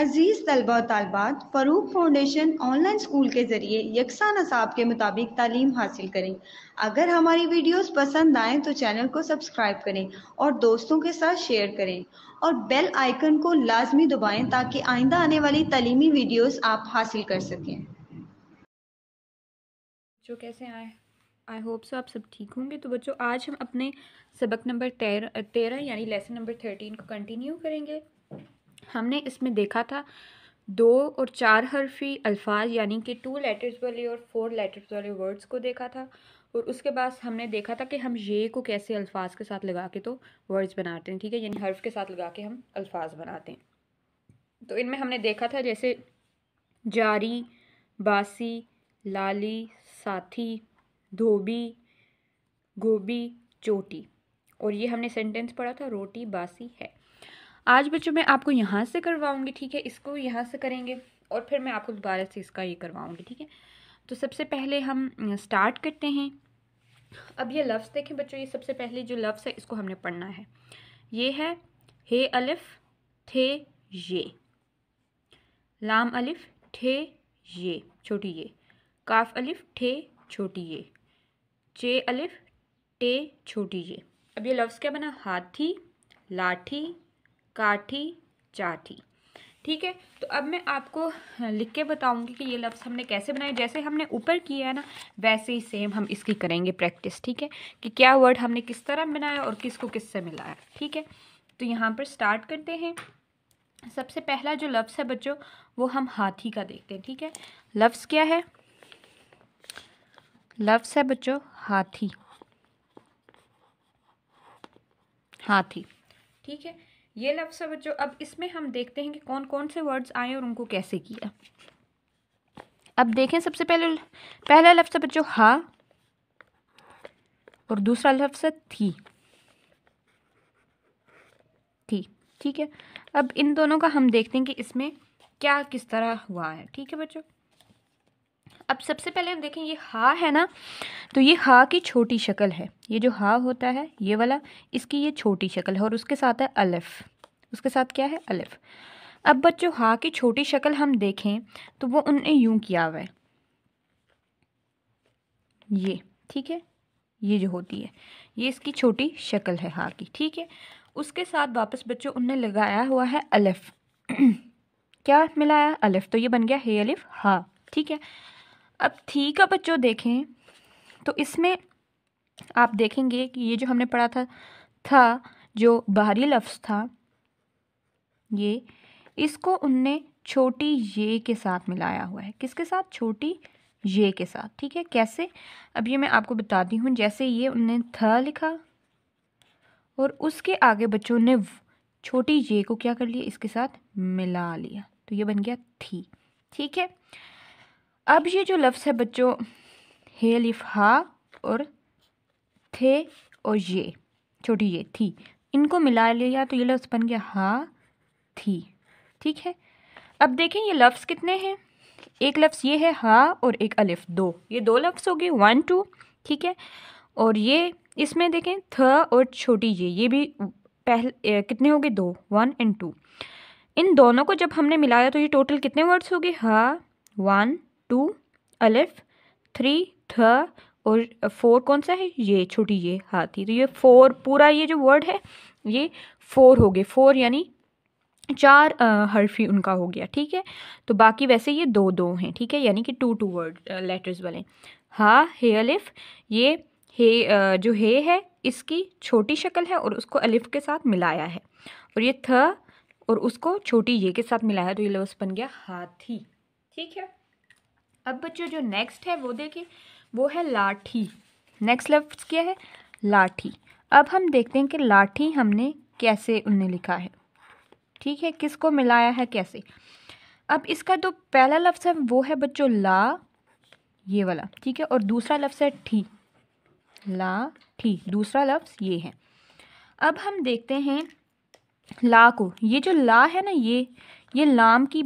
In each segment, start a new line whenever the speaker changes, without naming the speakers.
अजीज़ तलबा तलबात Farooq Foundation online school के ज़रिए यकसा नसाब के मुताबिक तालीम हासिल करें अगर हमारी वीडियोस पसंद आए तो चैनल को सब्सक्राइब करें और दोस्तों के साथ शेयर करें और बेल आइकन को लाजमी दबाएं ताकि आइंदा आने वाली तलीमी वीडियोस आप हासिल कर सकें जो कैसे आए आई होप सो आप सब ठीक होंगे तो बच्चों आज हम अपने सबक नंबर तेरह तेरह यानी लेसन नंबर थर्टीन को कंटिन्यू करेंगे हमने इसमें देखा था दो और चार हरफी अल्फाज यानी कि टू लेटर्स वाले और फोर लेटर्स वाले वर्ड्स को देखा था और उसके बाद हमने देखा था कि हम ये को कैसे अल्फाज के साथ लगा के तो वर्ड्स बनाते हैं ठीक है यानी हर्फ के साथ लगा के हम अल्फाज बनाते हैं तो इनमें हमने देखा था जैसे जारी बासी लाली साथी धोबी गोभी चोटी और ये हमने सेंटेंस पढ़ा था रोटी बासी है आज बच्चों मैं आपको यहाँ से करवाऊँगी ठीक है इसको यहाँ से करेंगे और फिर मैं आपको दोबारा से इसका ये करवाऊँगी ठीक है तो सबसे पहले हम स्टार्ट करते हैं अब ये लफ्ज़ देखें बच्चों ये सबसे पहले जो लफ्ज़ है इसको हमने पढ़ना है ये है हे अलिफ थे ये लाम अलिफ ठे ये छोटी ये काफ अलिफ ठे छोटी ये चे अलिफ टे छोटी ये अब ये लफ्ज़ क्या बना हाथी लाठी काठी चाठी ठीक है तो अब मैं आपको लिख के बताऊंगी कि ये लफ्ज़ हमने कैसे बनाए जैसे हमने ऊपर किया है ना वैसे ही सेम हम इसकी करेंगे प्रैक्टिस ठीक है कि क्या वर्ड हमने किस तरह बनाया और किसको किससे मिलाया ठीक है तो यहाँ पर स्टार्ट करते हैं सबसे पहला जो लफ्ज़ है बच्चों वो हम हाथी का देखते हैं ठीक है लफ्ज़ क्या है लफ्ज़ है बच्चों हाथी हाथी ठीक है ये लफ्स है बच्चों अब इसमें हम देखते हैं कि कौन कौन से वर्ड्स आए और उनको कैसे किया अब देखें सबसे पहले पहला लफ्स है बच्चों हा और दूसरा लफ्स है थी थी ठीक है अब इन दोनों का हम देखते हैं कि इसमें क्या किस तरह हुआ है ठीक है बच्चों अब सबसे पहले हम देखें ये हा है ना तो ये हा की छोटी शक्ल है ये जो हा होता है ये वाला इसकी ये छोटी शक्ल है और उसके साथ है अलिफ उसके साथ क्या है अलिफ अब बच्चों हा की छोटी शक्ल हम देखें तो वो उनने यूं किया हुआ है ये ठीक है ये जो होती है ये इसकी छोटी शक्ल है हा की ठीक है उसके साथ वापस बच्चों उनने लगाया हुआ है अलफ क्या मिलाया अलिफ तो ये बन गया हे अलिफ हा ठीक है अब थी का बच्चों देखें तो इसमें आप देखेंगे कि ये जो हमने पढ़ा था था जो बाहरी लफ्ज़ था ये इसको उनने छोटी ये के साथ मिलाया हुआ है किसके साथ छोटी ये के साथ ठीक है कैसे अब ये मैं आपको बताती हूँ जैसे ये उनने थ लिखा और उसके आगे बच्चों ने छोटी ये को क्या कर लिया इसके साथ मिला लिया तो ये बन गया थी ठीक है अब ये जो लफ्ज़ है बच्चों हेलिफ हा और थे और ये छोटी ये थी इनको मिला लिया तो ये लफ्ज़ बन गया हा थी ठीक है अब देखें ये लफ्ज़ कितने हैं एक लफ्ज़ ये है हा और एक अलिफ दो ये दो लफ्ज़ हो गए वन टू ठीक है और ये इसमें देखें थ और छोटी ये ये भी पहले कितने हो गए दो वन एंड टू इन दोनों को जब हमने मिलाया तो ये टोटल कितने वर्ड्स हो गए हा वन टू अलिफ थ्री थ और फोर कौन सा है ये छोटी ये हाथी तो ये फोर पूरा ये जो वर्ड है ये फोर हो गए फोर यानी चार हर्फी उनका हो गया ठीक है तो बाकी वैसे ये दो दो हैं ठीक है यानी कि टू टू वर्ड लेटर्स वाले हा हे अलिफ ये हे आ, जो हे है इसकी छोटी शक्ल है और उसको अलिफ के साथ मिलाया है और ये थ और उसको छोटी ये के साथ मिलाया तो ये लफ्ज़ बन गया हाथी ठीक है अब बच्चों जो नेक्स्ट है वो देखिए वो है लाठी नेक्स्ट लफ्ज़ क्या है लाठी अब हम देखते हैं कि लाठी हमने कैसे उन्हें लिखा है ठीक है किसको मिलाया है कैसे अब इसका जो पहला लफ्ज़ है वो है बच्चों ला ये वाला ठीक है और दूसरा लफ्ज़ है ठी ला ठी दूसरा लफ्ज़ ये है अब हम देखते हैं ला को ये जो ला है ना ये ये लाम की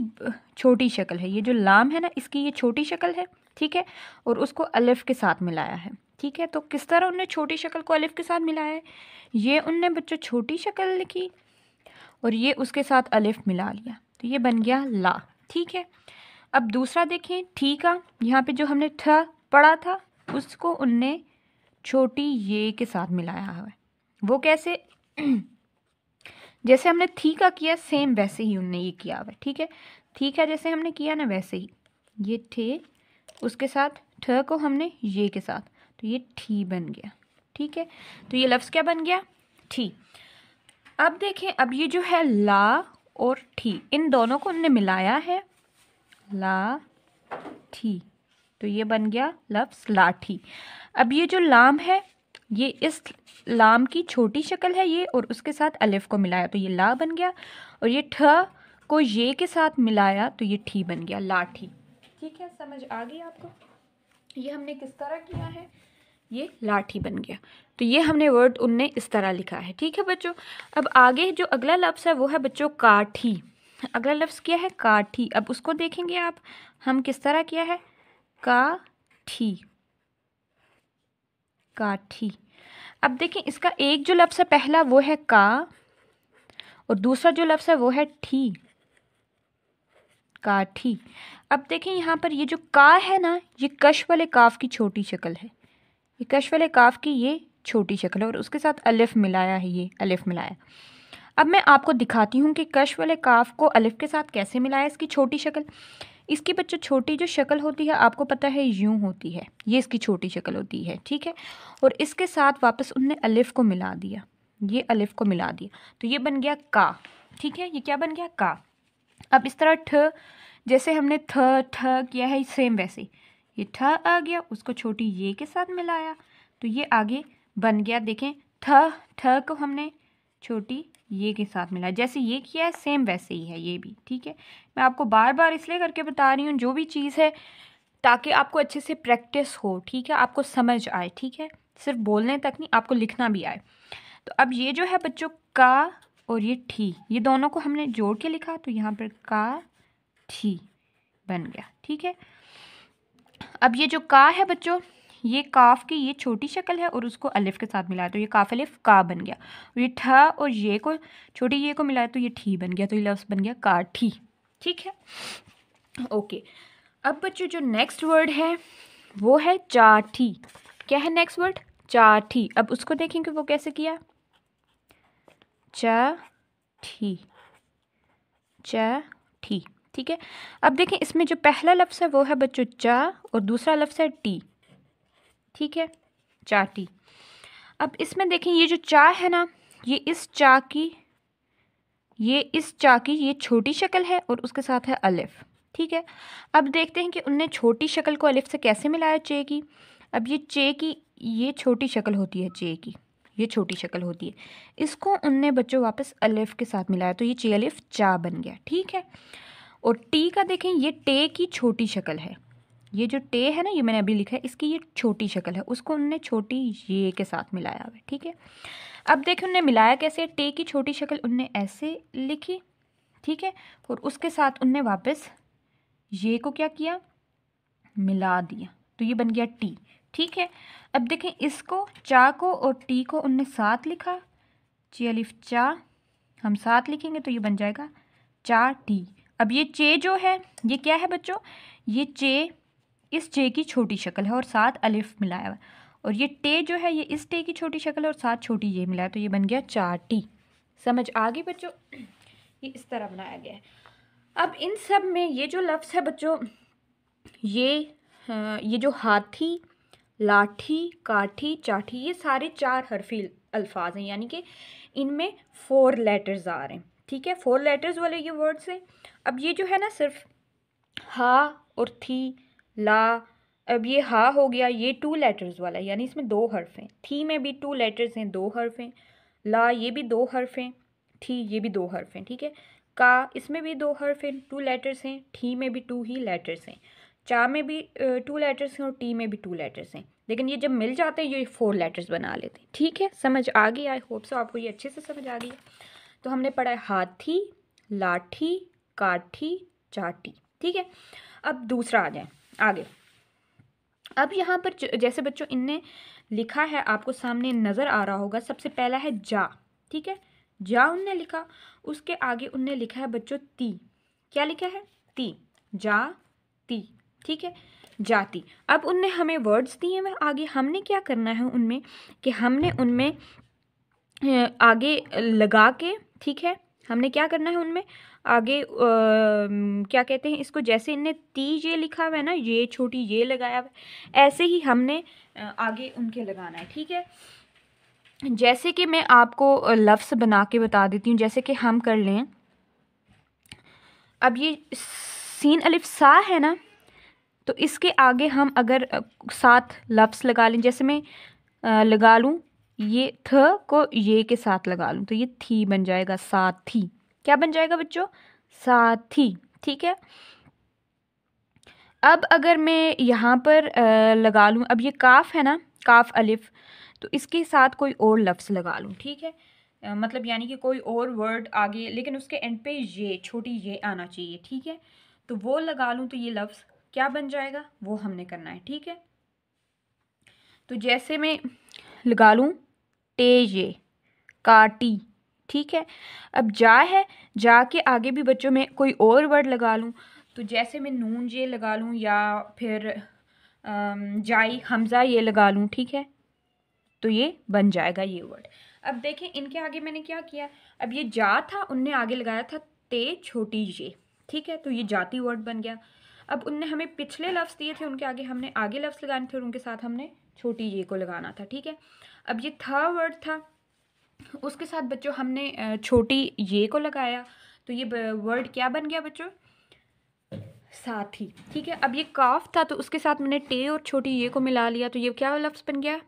छोटी शक्ल है ये जो लाम है ना इसकी ये छोटी शक्ल है ठीक है और उसको अलिफ के साथ मिलाया है ठीक है तो किस तरह उनने छोटी शक्ल को अलिफ के साथ मिलाया है ये उनने बच्चों छोटी शक्ल लिखी और ये उसके साथ अलिफ मिला लिया तो ये बन गया ला ठीक है अब दूसरा देखें ठीक का यहाँ पर जो हमने ठ पढ़ा था उसको उनने छोटी ये के साथ मिलाया है वो कैसे जैसे हमने थी का किया सेम वैसे ही उनने ये किया हुआ है ठीक है थी का जैसे हमने किया ना वैसे ही ये थे उसके साथ ठ को हमने ये के साथ तो ये ठी बन गया ठीक है तो ये लफ्ज़ क्या बन गया ठी अब देखें अब ये जो है ला और ठी इन दोनों को उनने मिलाया है ला ठी तो ये बन गया लफ्ज़ लाठी अब ये जो लाम है ये इस लाम की छोटी शक्ल है ये और उसके साथ अलिफ को मिलाया तो ये ला बन गया और ये ठ को ये के साथ मिलाया तो ये ठी बन गया लाठी ठीक है समझ आ गई आपको ये हमने किस तरह किया है ये लाठी बन गया तो ये हमने वर्ड उनने इस तरह लिखा है ठीक है बच्चों अब आगे जो अगला लफ्ज़ है वो है बच्चों काठी अगला लफ्ज़ क्या है काठी अब उसको देखेंगे आप हम किस तरह किया है काठी काठी अब देखें इसका एक जो लफ्ज़ है पहला वो है का और दूसरा जो लफ्ज़ है वो है ठी का ठी अब देखें यहाँ पर ये जो का है ना ये कश वाले काफ की छोटी शक्ल है ये कश वाले काफ की ये छोटी शक्ल है और उसके साथ अलिफ़ मिलाया है ये अलिफ़ मिलाया अब मैं आपको दिखाती हूँ कि कश वाले काफ को अलिफ़ के साथ कैसे मिलाया इसकी छोटी शक्ल इसकी बच्चों छोटी जो शक्ल होती है आपको पता है यूं होती है ये इसकी छोटी शक्ल होती है ठीक है और इसके साथ वापस उनने अलिफ को मिला दिया ये अलिफ को मिला दिया तो ये बन गया का ठीक है ये क्या बन गया का अब इस तरह ठ जैसे हमने थ ठ किया है सेम वैसे ये ठ आ गया उसको छोटी ये के साथ मिलाया तो ये आगे बन गया देखें थ ठ को हमने छोटी ये के साथ मिला जैसे ये किया है सेम वैसे ही है ये भी ठीक है मैं आपको बार बार इसलिए करके बता रही हूँ जो भी चीज़ है ताकि आपको अच्छे से प्रैक्टिस हो ठीक है आपको समझ आए ठीक है सिर्फ बोलने तक नहीं आपको लिखना भी आए तो अब ये जो है बच्चों का और ये ठी ये दोनों को हमने जोड़ के लिखा तो यहाँ पर का ठी बन गया ठीक है अब ये जो का है बच्चों ये काफ की ये छोटी शक्ल है और उसको अलिफ के साथ मिलाया तो ये काफ अलिफ का बन गया ये ठ और ये को छोटी ये को मिलाया तो ये ठी बन गया तो ये लफ्ज़ बन गया का ठी ठीक है ओके अब बच्चों जो नेक्स्ट वर्ड है वो है चाठी क्या है नेक्स्ट वर्ड चाठी अब उसको देखें कि वो कैसे किया चाठी चाठी ठीक है अब देखें इसमें जो पहला लफ्ज़ है वो है बच्चों चा और दूसरा लफ्ज़ है टी ठीक है चाटी अब इसमें देखें ये जो चा है ना ये इस चा की ये इस चा की ये छोटी शक्ल है और उसके साथ है अलिफ ठीक है अब देखते हैं कि उनने छोटी शक्ल को अलिफ से कैसे मिलाया चे की अब ये चे की ये छोटी शक्ल होती है चे की ये छोटी शक्ल होती है इसको उनने बच्चों वापस अलिफ के साथ मिलाया तो ये चे अलिफ चा बन गया ठीक है और टी का देखें ये टे की छोटी शक्ल है ये जो टे है ना ये मैंने अभी लिखा है इसकी ये छोटी शक्ल है उसको उनने छोटी ये के साथ मिलाया हुआ ठीक है अब देखिए उनने मिलाया कैसे टे की छोटी शक्ल उनने ऐसे लिखी ठीक है और उसके साथ उनने वापस ये को क्या किया मिला दिया तो ये बन गया टी ठीक है अब देखें इसको चा को और टी को उनने साथ लिखा अलिफ चा हम साथ लिखेंगे तो ये बन जाएगा चा टी अब ये चे जो है ये क्या है बच्चों ये चे इस जे की छोटी शक्ल है और साथ अलिफ मिलाया हुआ और ये टे जो है ये इस टे की छोटी शक्ल है और साथ छोटी ये मिलाया तो ये बन गया चार टी समझ आ गई बच्चों ये इस तरह बनाया गया है अब इन सब में ये जो लफ्स है बच्चों ये ये जो हाथी लाठी काठी चाठी ये सारे चार हरफी अल्फाज हैं यानी कि इनमें फ़ोर लेटर्स आ रहे हैं ठीक है फ़ोर लेटर्स वाले ये वर्ड्स हैं अब ये जो है ना सिर्फ हा और थी ला अब ये हा हो गया ये टू लेटर्स वाला यानी इसमें दो हर्फ हैं थी में भी टू लेटर्स हैं दो हर्फ हैं ला ये भी दो हर्फ हैं थी ये भी दो हर्फ हैं ठीक है का इसमें भी दो हर्फ हैं टू लेटर्स हैं ठी में भी टू ही लेटर्स हैं चा में भी टू लेटर्स हैं और टी में भी टू लेटर्स हैं लेकिन ये जब मिल जाते हैं ये फोर लेटर्स बना लेते हैं ठीक है समझ आ गई आई होप सो आपको ये अच्छे से समझ आ गई तो हमने पढ़ा है हाथी लाठी काठी चाटी ठीक है अब दूसरा आ जाए आगे अब यहाँ पर जैसे बच्चों इनने लिखा है आपको सामने नज़र आ रहा होगा सबसे पहला है जा ठीक है जा उनने लिखा उसके आगे उनने लिखा है बच्चों ती क्या लिखा है ती जा ती ठीक है जाती अब उनने हमें वर्ड्स दिए हैं आगे हमने क्या करना है उनमें कि हमने उनमें आगे लगा के ठीक है हमने क्या करना है उनमें आगे आ, क्या कहते हैं इसको जैसे इनने ती ये लिखा हुआ है ना ये छोटी ये लगाया हुआ ऐसे ही हमने आगे उनके लगाना है ठीक है जैसे कि मैं आपको लफ्स बना के बता देती हूँ जैसे कि हम कर लें अब ये सीन अलिफ सा है ना तो इसके आगे हम अगर साथ लफ्स लगा लें जैसे मैं लगा लूँ ये थ को ये के साथ लगा लूँ तो ये थी बन जाएगा थी क्या बन जाएगा बच्चों साथी ठीक है अब अगर मैं यहाँ पर लगा लूँ अब ये काफ है ना काफ अलिफ तो इसके साथ कोई और लफ्ज़ लगा लूँ ठीक है मतलब यानी कि कोई और वर्ड आगे लेकिन उसके एंड पे ये छोटी ये आना चाहिए ठीक है तो वो लगा लूँ तो ये लफ्ज़ क्या बन जाएगा वो हमने करना है ठीक है तो जैसे मैं लगा लूँ टे ये काटी ठीक है अब जा है जा के आगे भी बच्चों में कोई और वर्ड लगा लूँ तो जैसे मैं नून ये लगा लूँ या फिर जाई हमज़ा ये लगा लूँ ठीक है तो ये बन जाएगा ये वर्ड अब देखें इनके आगे मैंने क्या किया अब ये जा था उनने आगे लगाया था ते छोटी ये ठीक है तो ये जाती वर्ड बन गया अब उनने हमें पिछले लफ्ज़ दिए थे उनके आगे हमने आगे लफ्ज़ लगाने थे और उनके साथ हमने छोटी ये को लगाना था ठीक है अब ये था वर्ड था उसके साथ बच्चों हमने छोटी ये को लगाया तो ये वर्ड क्या बन गया बच्चों साथी ठीक है अब ये काफ था तो उसके साथ मैंने टे और छोटी ये को मिला लिया तो ये क्या लफ्ज़ बन गया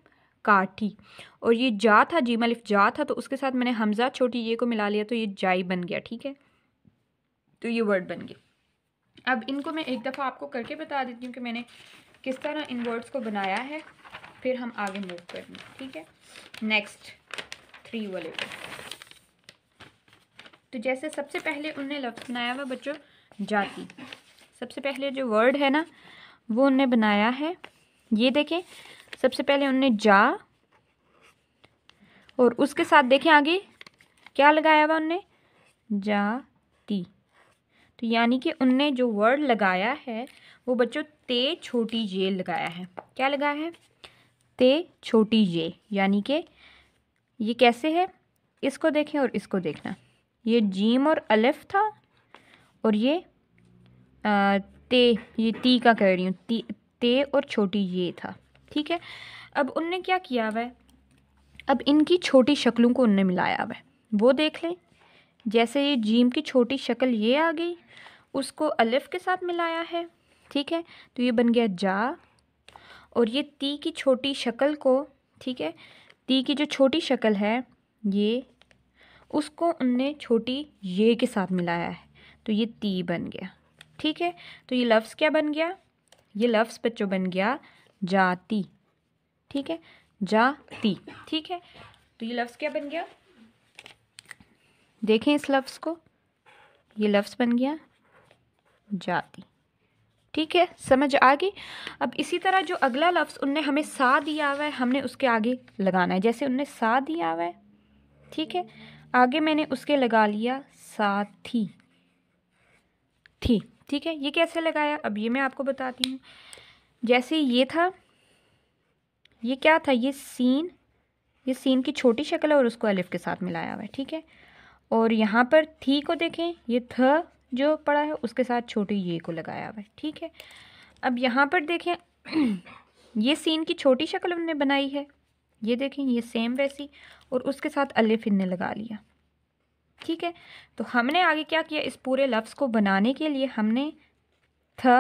काठी और ये जा था जी मलिफ जा था तो उसके साथ मैंने हमजा छोटी ये को मिला लिया तो ये जाई बन गया ठीक है तो ये वर्ड बन गया अब इनको मैं एक दफ़ा आपको करके बता देती हूँ कि मैंने किस तरह इन वर्ड्स को बनाया है फिर हम आगे मूव करेंगे ठीक है नेक्स्ट थ्री वाले तो जैसे सबसे पहले उनने लफ्ज़ बनाया हुआ बच्चों जाति सबसे पहले जो वर्ड है ना वो उनने बनाया है ये देखें सबसे पहले उनने जा और उसके साथ देखें आगे क्या लगाया हुआ उनने जाति तो यानी कि उनने जो वर्ड लगाया है वो बच्चों ते छोटी जे लगाया है क्या लगाया है ते छोटी जे यानी कि ये कैसे है इसको देखें और इसको देखना ये जीम और अलिफ था और ये आ, ते ये ती का कह रही हूँ ते और छोटी ये था ठीक है अब उनने क्या किया हुआ अब इनकी छोटी शक्लों को उनने मिलाया हुआ वो देख लें जैसे ये जीम की छोटी शक्ल ये आ गई उसको अलिफ के साथ मिलाया है ठीक है तो ये बन गया जा और ये ती की छोटी शक्ल को ठीक है ती की जो छोटी शक्ल है ये उसको उनने छोटी ये के साथ मिलाया है तो ये ती बन गया ठीक है तो ये लफ्ज़ क्या बन गया ये लफ्ज़ बच्चों बन गया जाति ठीक है जाती ठीक है तो ये लफ्ज़ क्या बन गया देखें इस लफ्ज़ को ये लफ्ज़ बन गया जाति ठीक है समझ आ गई अब इसी तरह जो अगला लफ्ज़ उनने हमें सा दिया हुआ है हमने उसके आगे लगाना है जैसे उनने सा दिया हुआ है ठीक है आगे मैंने उसके लगा लिया साथी थी ठीक है ये कैसे लगाया अब ये मैं आपको बताती हूँ जैसे ये था ये क्या था ये सीन ये सीन की छोटी शक्ल है और उसको एलिफ के साथ मिलाया हुआ है ठीक है और यहाँ पर थी को देखें ये थ जो पड़ा है उसके साथ छोटी ये को लगाया हुआ है ठीक है अब यहाँ पर देखें ये सीन की छोटी शक्ल हमने बनाई है ये देखें ये सेम वैसी और उसके साथ अलिफ ने लगा लिया ठीक है तो हमने आगे क्या किया इस पूरे लफ्ज़ को बनाने के लिए हमने था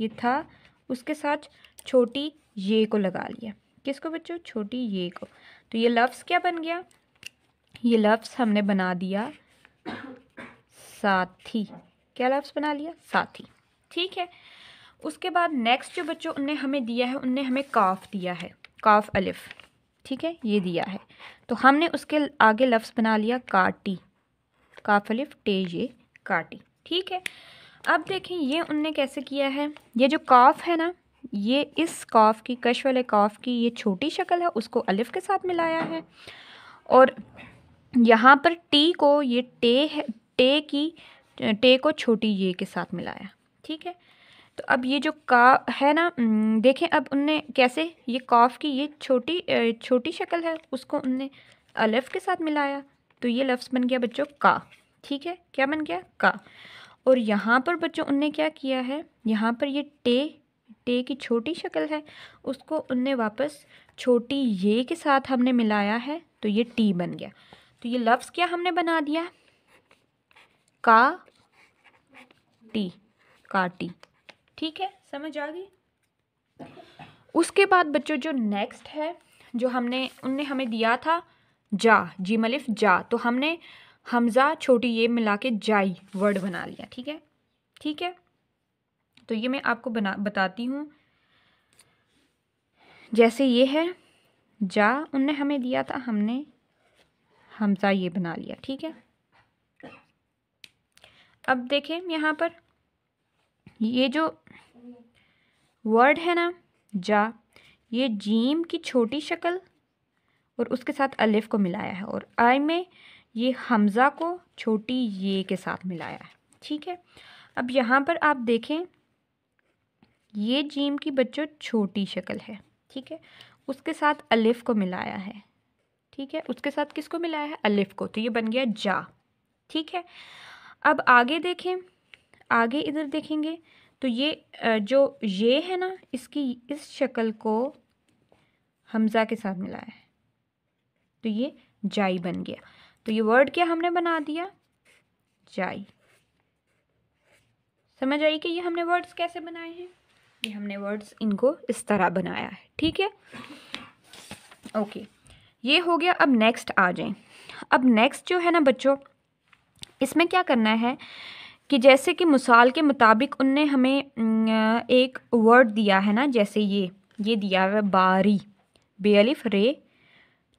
ये था उसके साथ छोटी ये को लगा लिया किसको बच्चों छोटी ये को तो ये लफ्ज़ क्या बन गया ये लफ्ज़ हमने बना दिया साथी क्या लफ्ज़ बना लिया साथी ठीक है उसके बाद नेक्स्ट जो बच्चों उनने हमें दिया है उनने हमें काफ दिया है काफ अलिफ ठीक है ये दिया है तो हमने उसके आगे लफ्ज़ बना लिया काटी काफ अलिफ टे ये काटी ठीक है अब देखें ये उनने कैसे किया है ये जो काफ है ना ये इस काफ की कश वाले काफ की ये छोटी शक्ल है उसको अलिफ के साथ मिलाया है और यहाँ पर टी को ये टे है टे की टे को छोटी ये के साथ मिलाया ठीक है तो अब ये जो का है ना देखें अब उनने कैसे ये काफ की ये छोटी छोटी शक्ल है उसको उनने अलफ़ के साथ मिलाया तो ये लफ्ज़ बन गया बच्चों का ठीक है क्या बन गया का और यहाँ पर बच्चों उनने क्या किया है यहाँ पर ये टे टे की छोटी शक्ल है उसको उनने वापस छोटी ये के साथ हमने मिलाया है तो ये टी बन गया तो ये लफ्ज़ क्या हमने बना दिया का टी काटी ठीक है समझ आ गई उसके बाद बच्चों जो नेक्स्ट है जो हमने उनने हमें दिया था जा जी मलिफ जा तो हमने हमज़ा छोटी ये मिला के जाई वर्ड बना लिया ठीक है ठीक है तो ये मैं आपको बना बताती हूँ जैसे ये है जा उनने हमें दिया था हमने हमज़ा ये बना लिया ठीक है अब देखें यहाँ पर ये जो वर्ड है ना जा ये जीम की छोटी शक्ल और उसके साथ अलिफ को मिलाया है और आई में ये हमज़ा को छोटी ये के साथ मिलाया है ठीक है अब यहाँ पर आप देखें ये जीम की बच्चों छोटी शक्ल है ठीक है उसके साथ अलिफ को मिलाया है ठीक है उसके साथ किसको मिलाया है अलिफ को तो ये बन गया जा ठीक है अब आगे देखें आगे इधर देखेंगे तो ये जो ये है ना इसकी इस शक्ल को हमज़ा के साथ मिलाया है तो ये जाई बन गया तो ये वर्ड क्या हमने बना दिया जाई समझ आई कि ये हमने वर्ड्स कैसे बनाए हैं ये हमने वर्ड्स इनको इस तरह बनाया है ठीक है ओके ये हो गया अब नेक्स्ट आ जाएं अब नेक्स्ट जो है ना बच्चों इसमें क्या करना है कि जैसे कि मिसाल के मुताबिक उनने हमें एक वर्ड दिया है ना जैसे ये ये दिया हुआ बारी बेअलिफ रे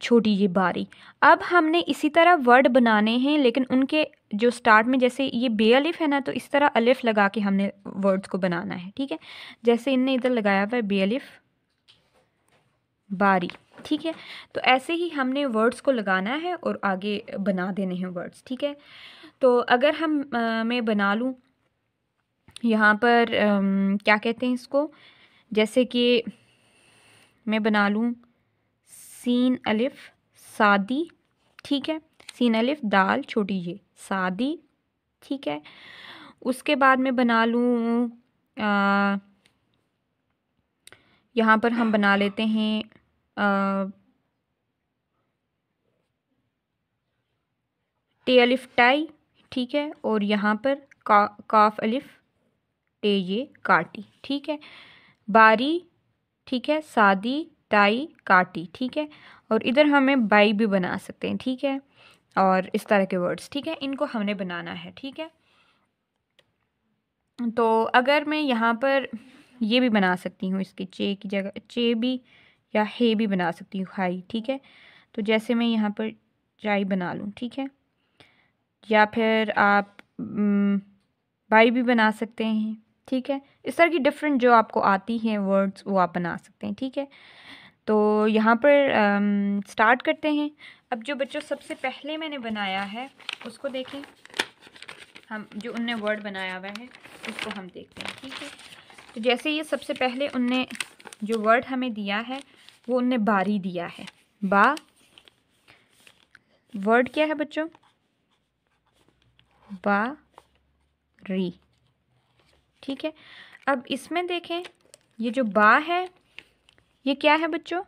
छोटी ये बारी अब हमने इसी तरह वर्ड बनाने हैं लेकिन उनके जो स्टार्ट में जैसे ये बेअलिफ है ना तो इस तरह अलिफ लगा के हमने वर्ड्स को बनाना है ठीक है जैसे इनने इधर लगाया हुआ है बेअलिफ बारी ठीक है तो ऐसे ही हमने वर्ड्स को लगाना है और आगे बना देने हैं वर्ड्स ठीक है तो अगर हम आ, मैं बना लूँ यहाँ पर आ, क्या कहते हैं इसको जैसे कि मैं बना लूँ सीन अलिफ सादी ठीक है सीन अलिफ दाल छोटी ये सादी ठीक है उसके बाद मैं बना लूँ यहाँ पर हम बना लेते हैं आ, टे अलिफ टाई ठीक है और यहाँ पर का काफ अलिफ टे ये काटी ठीक है बारी ठीक है सादी ताई काटी ठीक है और इधर हमें बाई भी बना सकते हैं ठीक है और इस तरह के वर्ड्स ठीक है इनको हमने बनाना है ठीक है तो अगर मैं यहाँ पर ये भी बना सकती हूँ इसके चे की जगह चे भी या हे भी बना सकती हूँ हाई ठीक है तो जैसे मैं यहाँ पर चाय बना लूँ ठीक है या फिर आप बाई भी बना सकते हैं ठीक है इस तरह की डिफरेंट जो आपको आती हैं वर्ड्स वो आप बना सकते हैं ठीक है तो यहाँ पर स्टार्ट करते हैं अब जो बच्चों सबसे पहले मैंने बनाया है उसको देखें हम जो उनने वर्ड बनाया हुआ है उसको हम देखते हैं ठीक है तो जैसे ये सबसे पहले उनने जो वर्ड हमें दिया है वो उनने बारी दिया है बा वर्ड क्या है बच्चों बा री ठीक है अब इसमें देखें ये जो बा है ये क्या है बच्चों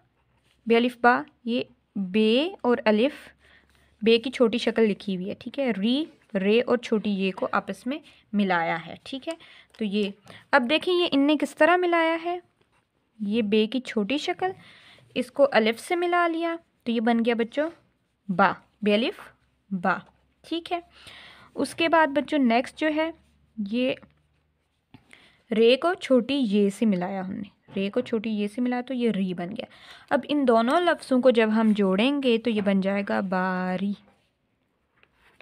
बे अलिफ बा ये बे और अलिफ बे की छोटी शक्ल लिखी हुई है ठीक है री रे और छोटी ये को आपस में मिलाया है ठीक है तो ये अब देखें ये इनने किस तरह मिलाया है ये बे की छोटी शक्ल इसको अलिफ से मिला लिया तो ये बन गया बच्चों बा बे अलिफ बा ठीक है उसके बाद बच्चों नेक्स्ट जो है ये रे को छोटी ये से मिलाया हमने रे को छोटी ये से मिलाया तो ये री बन गया अब इन दोनों लफ्ज़ों को जब हम जोड़ेंगे तो ये बन जाएगा बारी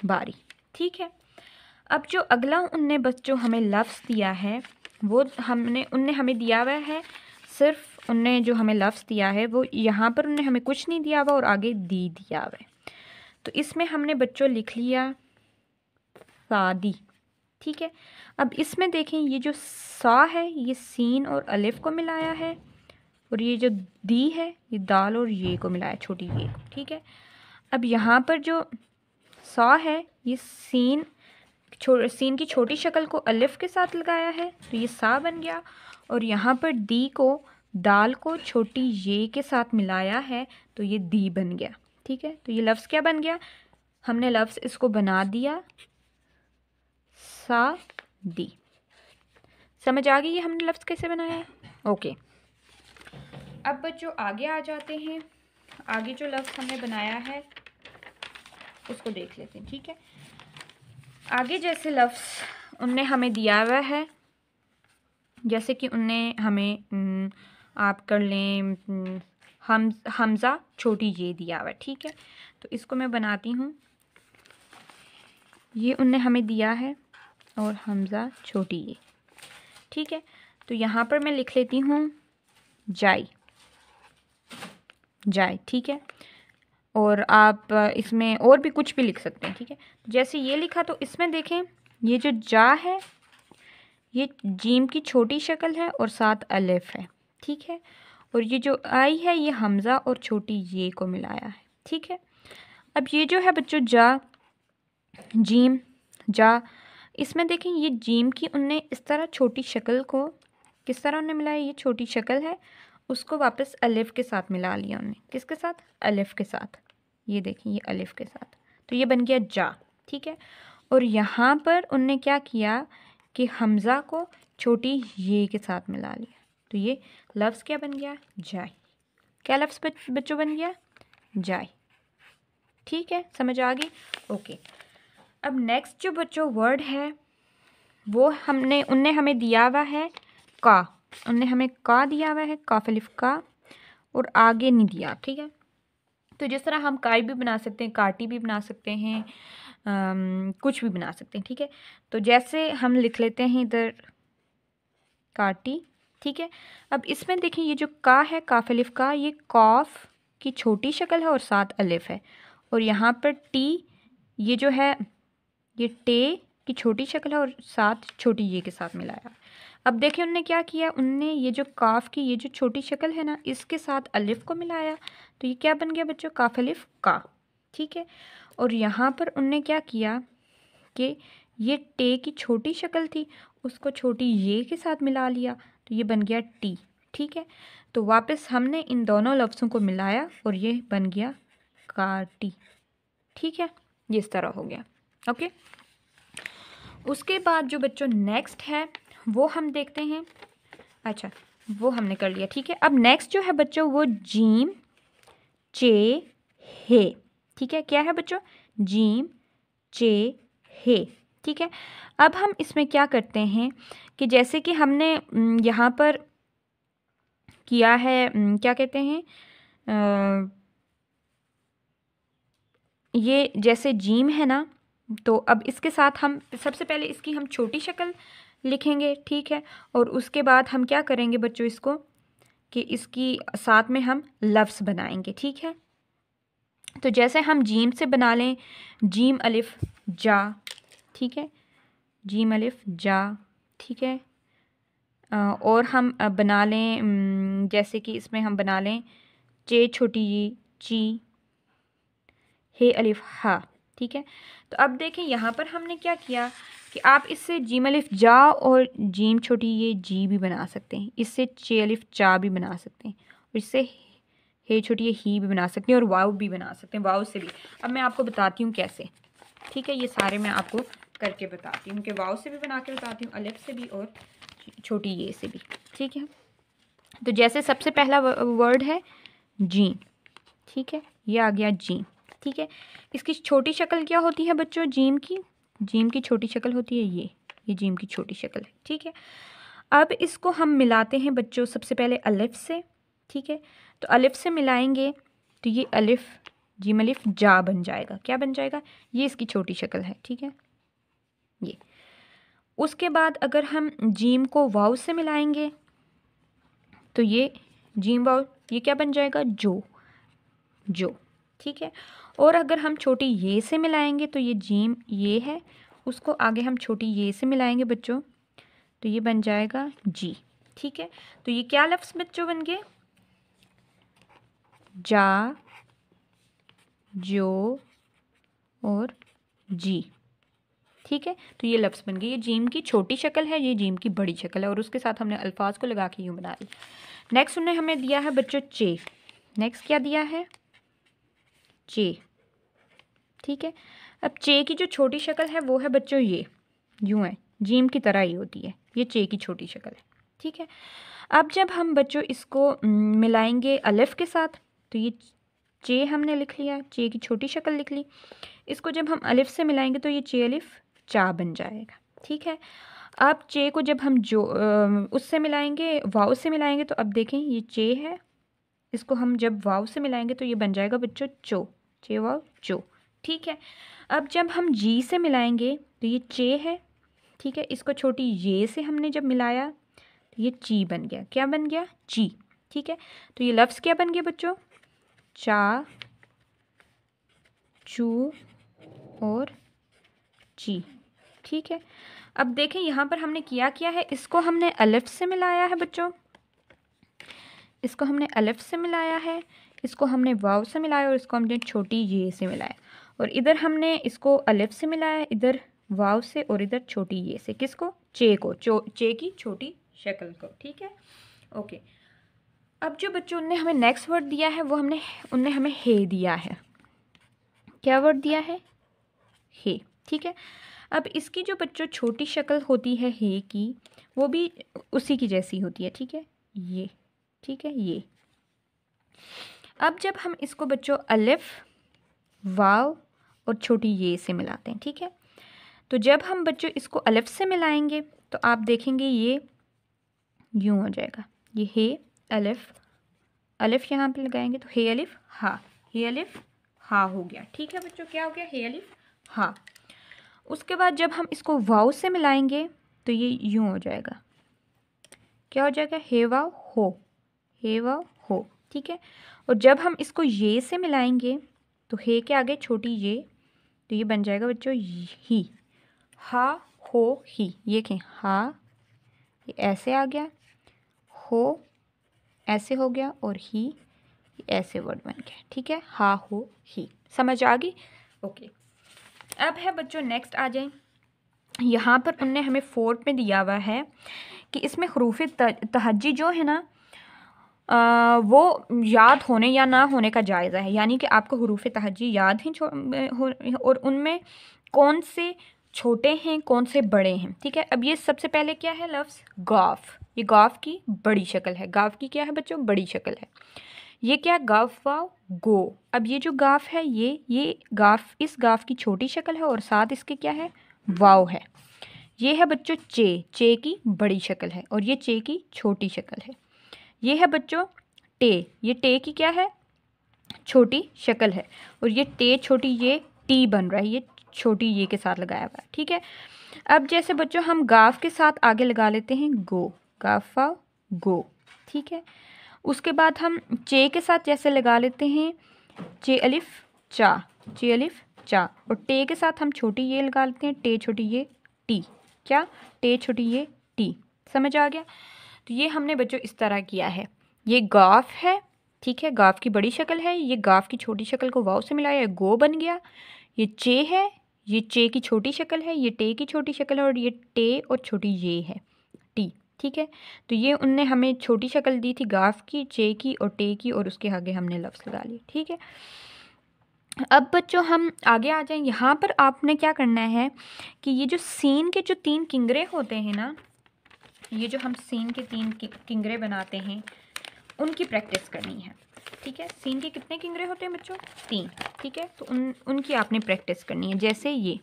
बारी ठीक है अब जो अगला उनने बच्चों हमें लफ्ज़ दिया है वो हमने उनने हमें दिया हुआ है सिर्फ उनने जो हमें लफ्ज़ दिया है वो यहाँ पर उनने हमें कुछ नहीं दिया हुआ और आगे दी दिया हुआ है तो इसमें हमने बच्चों लिख लिया सादी ठीक है अब इसमें देखें ये जो सा है ये सीन और अलिफ को मिलाया है और ये जो दी है ये दाल और ये को मिलाया छोटी ये को ठीक है अब यहाँ पर जो सा है ये सीन छो सीन की छोटी शक्ल को अलिफ के साथ लगाया है तो ये सा बन गया और यहाँ पर दी को दाल को छोटी ये के साथ मिलाया है तो ये दी बन गया ठीक है तो ये लफ्ज़ क्या बन गया हमने लफ्ज़ इसको बना दिया सा दी समझ आ गई ये हमने लफ्ज़ कैसे बनाया है ओके अब बच्चों आगे आ जाते हैं आगे जो लफ्ज़ हमने बनाया है उसको देख लेते हैं ठीक है आगे जैसे लफ्ज़ उनने हमें दिया हुआ है जैसे कि उनने हमें आप कर लें हम हमज़ा छोटी ये दिया हुआ है ठीक है तो इसको मैं बनाती हूँ ये उनने हमें दिया है और हमज़ा छोटी ये ठीक है तो यहाँ पर मैं लिख लेती हूँ जाई जाए ठीक है और आप इसमें और भी कुछ भी लिख सकते हैं ठीक है जैसे ये लिखा तो इसमें देखें ये जो जा है ये जीम की छोटी शक्ल है और साथ अलिफ है ठीक है और ये जो आई है ये हमज़ा और छोटी ये को मिलाया है ठीक है अब ये जो है बच्चों जा जीम जा इसमें देखें ये जीम की उनने इस तरह छोटी शक्ल को किस तरह उन्हें मिलाया ये छोटी शक्ल है उसको वापस अलिफ़ के साथ मिला लिया उन्होंने किसके साथ अलिफ़ के साथ ये देखें ये अलिफ़ के साथ तो ये बन गया जा ठीक है और यहाँ पर उनने क्या किया कि हमज़ा को छोटी ये के साथ मिला लिया तो ये लफ्ज़ क्या बन गया जा क्या लफ्ज़ बच्चों बन गया जाए ठीक है समझ आ गई ओके अब नेक्स्ट जो बच्चों वर्ड है वो हमने उनने हमें दिया हुआ है का उनने हमें का दिया हुआ है काफिलिफ का और आगे नहीं दिया ठीक है तो जिस तरह हम काई भी बना सकते हैं काटी भी बना सकते हैं आम, कुछ भी बना सकते हैं ठीक है तो जैसे हम लिख लेते हैं इधर काटी ठीक है अब इसमें देखें ये जो का है काफिलिफ का ये कॉफ की छोटी शक्ल है और साथ अलिफ है और यहाँ पर टी ये जो है ये टे की छोटी शक्ल है और साथ छोटी ये के साथ मिलाया अब देखिए उनने क्या किया उनने ये जो काफ की ये जो छोटी शक्ल है ना इसके साथ अलिफ को मिलाया तो ये क्या बन गया बच्चों काफ अलिफ का ठीक है और यहाँ पर उनने क्या किया कि ये टे की छोटी शक्ल थी उसको छोटी ये के साथ मिला लिया तो ये बन गया टी ठीक है तो वापस हमने इन दोनों लफ्ज़ों को मिलाया और ये बन गया का टी ठीक है ये इस तरह हो गया ओके उसके बाद जो बच्चों नेक्स्ट है वो हम देखते हैं अच्छा वो हमने कर लिया ठीक है अब नेक्स्ट जो है बच्चों वो जीम चे हे ठीक है क्या है बच्चों जीम चे हे ठीक है अब हम इसमें क्या करते हैं कि जैसे कि हमने यहाँ पर किया है क्या कहते हैं आ, ये जैसे जीम है ना तो अब इसके साथ हम सबसे पहले इसकी हम छोटी शक्ल लिखेंगे ठीक है और उसके बाद हम क्या करेंगे बच्चों इसको कि इसकी साथ में हम लफ्स बनाएंगे ठीक है तो जैसे हम जीम से बना लें जीम अलिफ जा ठीक है जीम अलिफ जा ठीक है और हम बना लें जैसे कि इसमें हम बना लें चे छोटी जी ची हे अलिफ हा ठीक है तो अब देखें यहाँ पर हमने क्या किया कि आप इससे जीम अलिफ जा और जीम छोटी ये जी भी बना सकते हैं इससे चे अलिफ चा भी बना सकते हैं और इससे हे छोटी ये ही भी बना सकते हैं और वाव भी बना सकते हैं वाव से भी अब मैं आपको बताती हूँ कैसे ठीक है ये सारे मैं आपको करके बताती हूँ कि वाव से भी बना के बताती हूँ अलिफ से भी और छोटी ये से भी ठीक है तो जैसे सबसे पहला वर्ड है जीन ठीक है ये आ गया जीन ठीक है इसकी छोटी शक्ल क्या होती है बच्चों जीम की जीम की छोटी शक्ल होती है ये ये जीम की छोटी शक्ल है ठीक है अब इसको हम मिलाते हैं बच्चों सबसे पहले अलिफ से ठीक है तो अलिफ से मिलाएंगे तो ये अलिफ जीम अलिफ जा बन जाएगा क्या बन जाएगा ये इसकी छोटी शक्ल है ठीक है ये उसके बाद अगर हम जीम को वाव से मिलाएंगे तो ये जीम वाव ये क्या बन जाएगा जो जो ठीक है और अगर हम छोटी ये से मिलाएंगे तो ये जीम ये है उसको आगे हम छोटी ये से मिलाएंगे बच्चों तो ये बन जाएगा जी ठीक है तो ये क्या लफ्ज़ बच्चों बन गए जा जो और जी ठीक है तो ये लफ्ज़ बन गए ये जीम की छोटी शक्ल है ये जीम की बड़ी शक्ल है और उसके साथ हमने अल्फाज को लगा के यूँ बना ली नेक्स्ट उन्हें हमें दिया है बच्चों चे नेक्स्ट क्या दिया है चे ठीक है अब चे की जो छोटी शक्ल है वो है बच्चों ये यूँ है जीम की तरह ही होती है ये चे की छोटी शक्ल है ठीक है अब जब हम बच्चों इसको मिलाएंगे अलिफ के साथ तो ये चे हमने लिख लिया चे की छोटी शक्ल लिख ली इसको जब हम अलिफ से मिलाएंगे तो ये चे अलिफ चा बन जाएगा ठीक है अब चे को जब हम जो उससे मिलाएंगे वाव से मिलाएंगे तो अब देखें ये चे है इसको हम जब वाव से मिलाएंगे तो ये बन जाएगा बच्चों चो चे व जो ठीक है अब जब हम जी से मिलाएंगे तो ये चे है ठीक है इसको छोटी ये से हमने जब मिलाया तो ये ची बन गया क्या बन गया ची ठीक है तो ये लफ्ज़ क्या बन गया बच्चों चा चू और ची ठीक है अब देखें यहाँ पर हमने किया क्या है इसको हमने अलिफ से मिलाया है बच्चों इसको हमने अलिफ से मिलाया है इसको हमने वाव से मिलाया और इसको हमने छोटी ये से मिलाया और इधर हमने इसको अलिफ से मिलाया इधर वाव से और इधर छोटी ये से किसको चे को चो चे की छोटी शक्ल को ठीक है ओके अब जो बच्चों ने हमें नेक्स्ट वर्ड दिया है वो हमने उनने हमें हे दिया है क्या वर्ड दिया है हे ठीक है अब इसकी जो बच्चों छोटी शक्ल होती है हे की वो भी उसी की जैसी होती है ठीक है ये ठीक है ये अब जब हम इसको बच्चों अलिफ वाव और छोटी ये से मिलाते हैं ठीक है तो जब हम बच्चों इसको अलिफ से मिलाएंगे तो आप देखेंगे ये यूँ हो जाएगा ये हे अलिफ अलिफ यहाँ पे लगाएंगे तो हे अलिफ हा हे अलिफ हा हो गया ठीक है बच्चों क्या हो गया हे अलिफ हा उसके बाद जब हम इसको वाव से मिलाएंगे तो ये यूँ हो जाएगा क्या हो जाएगा हे वाव हो हे वाव हो ठीक है और जब हम इसको ये से मिलाएंगे तो हे के आगे छोटी ये तो ये बन जाएगा बच्चों ही हा हो ही ये कहें हा ये ऐसे आ गया हो ऐसे हो गया और ही ऐसे वर्ड बन गया ठीक है हा हो ही समझ आ गई ओके अब है बच्चों नेक्स्ट आ जाए यहाँ पर उनने हमें फोर्थ में दिया हुआ है कि इसमें हरूफ तहजी जो है ना आ, वो याद होने या ना होने का जायज़ा है यानी कि आपको हरूफ तहजी याद हैं और उनमें कौन से छोटे हैं कौन से बड़े हैं ठीक है अब ये सबसे पहले क्या है लफ्ज़ गाफ ये गाफ की बड़ी शक्ल है गाफ की क्या है बच्चों बड़ी शक्ल है ये क्या गाफ वाव गो अब ये जो गाफ है ये ये गाफ इस गाफ की छोटी शक्ल है और साथ इसके क्या है वाव है ये है बच्चों चे चे की बड़ी शक्ल है और ये चे की छोटी शक्ल है ये है बच्चों टे ये टे की क्या है छोटी शक्ल है और ये टे छोटी ये टी बन रहा है ये छोटी ये के साथ लगाया हुआ है ठीक है अब जैसे बच्चों हम गाफ के साथ आगे लगा लेते हैं गो गाफा गो ठीक है उसके बाद हम चे के साथ जैसे लगा लेते हैं चे अलिफ चा चे अलिफ चा और टे के साथ हम छोटी ये लगा लेते हैं टे छोटी ये टी क्या टे छोटी ये टी समझ आ गया तो ये हमने बच्चों इस तरह किया है ये गाफ है ठीक है गाफ की बड़ी शक्ल है ये गाफ की छोटी शक्ल को वाव से मिलाया गो बन गया ये चे है ये चे की छोटी शक्ल है ये टे की छोटी शक्ल है और ये टे और छोटी ये है टी ठीक है तो ये उनने हमें छोटी शक्ल दी थी गाफ की चे की और टे की और उसके आगे हमने लफ्ज़ लगा लिए ठीक है अब बच्चों हम आगे आ जाएं यहाँ पर आपने क्या करना है कि ये जो सीन के जो तीन किंगरे होते हैं ना ये जो हम सीन के तीन किंगरे बनाते हैं उनकी प्रैक्टिस करनी है ठीक है सीन के कितने किंगरे होते हैं बच्चों तीन ठीक है तो उन उनकी आपने प्रैक्टिस करनी है जैसे ये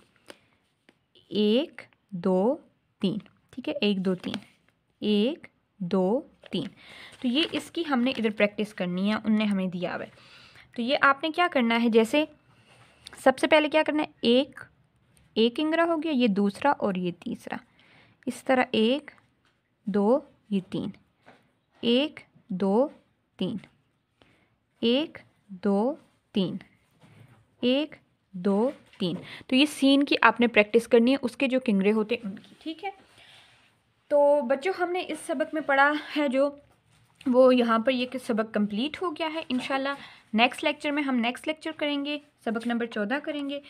एक दो तीन ठीक है एक दो तीन एक दो तीन तो ये इसकी हमने इधर प्रैक्टिस करनी है उनने हमें दिया हुआ है तो ये आपने क्या करना है जैसे सबसे पहले क्या करना है एक एक किंगरा हो गया ये दूसरा और ये तीसरा इस तरह एक दो ये तीन एक दो तीन एक दो तीन एक दो तीन तो ये सीन की आपने प्रैक्टिस करनी है उसके जो किंगरे होते हैं उनकी ठीक है तो बच्चों हमने इस सबक में पढ़ा है जो वो यहाँ पर ये कि सबक कंप्लीट हो गया है इन नेक्स्ट लेक्चर में हम नेक्स्ट लेक्चर करेंगे सबक नंबर चौदह करेंगे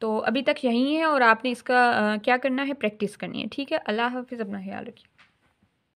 तो अभी तक यहीं है और आपने इसका आ, क्या करना है प्रैक्टिस करनी है ठीक है अल्लाह हाफिज़ अपना ख्याल रखिए